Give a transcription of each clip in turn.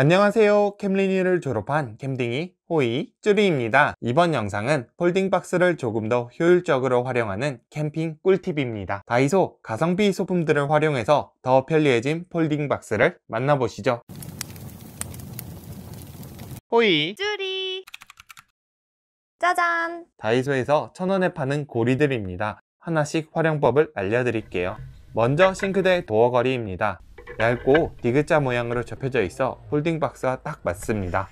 안녕하세요 캠리니를 졸업한 캠딩이 호이 쯔리입니다 이번 영상은 폴딩박스를 조금 더 효율적으로 활용하는 캠핑 꿀팁입니다 다이소 가성비 소품들을 활용해서 더 편리해진 폴딩박스를 만나보시죠 호이 쯔리 짜잔 다이소에서 천원에 파는 고리들입니다 하나씩 활용법을 알려드릴게요 먼저 싱크대 도어거리입니다 얇고 디귿자 모양으로 접혀져 있어 홀딩 박스와 딱 맞습니다.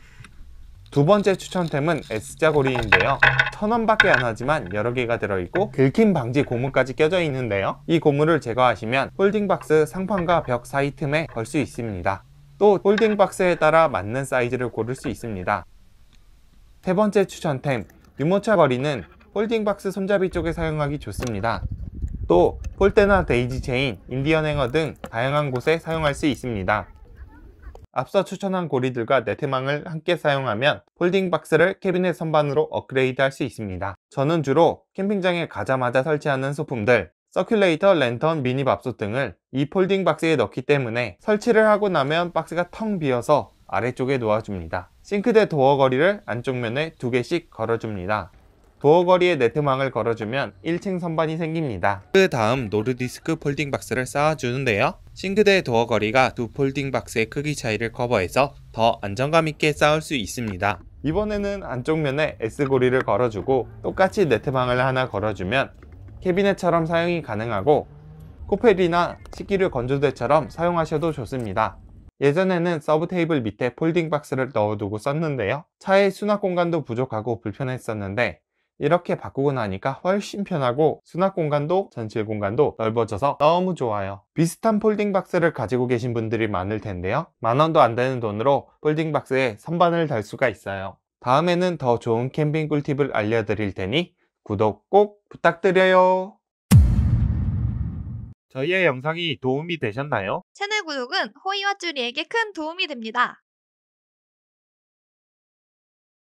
두 번째 추천템은 S자 고리인데요. 천원 밖에 안 하지만 여러 개가 들어있고 긁힘 방지 고무까지 껴져 있는데요. 이 고무를 제거하시면 홀딩박스 상판과 벽 사이 틈에 걸 수 있습니다. 또 홀딩박스에 따라 맞는 사이즈를 고를 수 있습니다. 세 번째 추천템, 유모차 거리는 홀딩박스 손잡이 쪽에 사용하기 좋습니다. 또 폴테나 데이지 체인, 인디언 행어 등 다양한 곳에 사용할 수 있습니다. 앞서 추천한 고리들과 네트망을 함께 사용하면 폴딩 박스를 캐비넷 선반으로 업그레이드 할 수 있습니다. 저는 주로 캠핑장에 가자마자 설치하는 소품들, 서큘레이터, 랜턴, 미니밥솥 등을 이 폴딩 박스에 넣기 때문에 설치를 하고 나면 박스가 텅 비어서 아래쪽에 놓아줍니다. 싱크대 도어 거리를 안쪽 면에 두 개씩 걸어줍니다. 도어거리에 네트망을 걸어주면 1층 선반이 생깁니다. 그 다음 노르디스크 폴딩 박스를 쌓아주는데요. 싱크대 도어거리가 두 폴딩 박스의 크기 차이를 커버해서 더 안정감 있게 쌓을 수 있습니다. 이번에는 안쪽 면에 S고리를 걸어주고 똑같이 네트망을 하나 걸어주면 캐비넷처럼 사용이 가능하고 코펠이나 식기류 건조대처럼 사용하셔도 좋습니다. 예전에는 서브 테이블 밑에 폴딩 박스를 넣어두고 썼는데요. 차의 수납 공간도 부족하고 불편했었는데 이렇게 바꾸고 나니까 훨씬 편하고 수납 공간도 전체 공간도 넓어져서 너무 좋아요 비슷한 폴딩 박스를 가지고 계신 분들이 많을 텐데요 만원도 안 되는 돈으로 폴딩 박스에 선반을 달 수가 있어요 다음에는 더 좋은 캠핑 꿀팁을 알려드릴 테니 구독 꼭 부탁드려요 저희의 영상이 도움이 되셨나요? 채널 구독은 호이와 쭈리에게 큰 도움이 됩니다.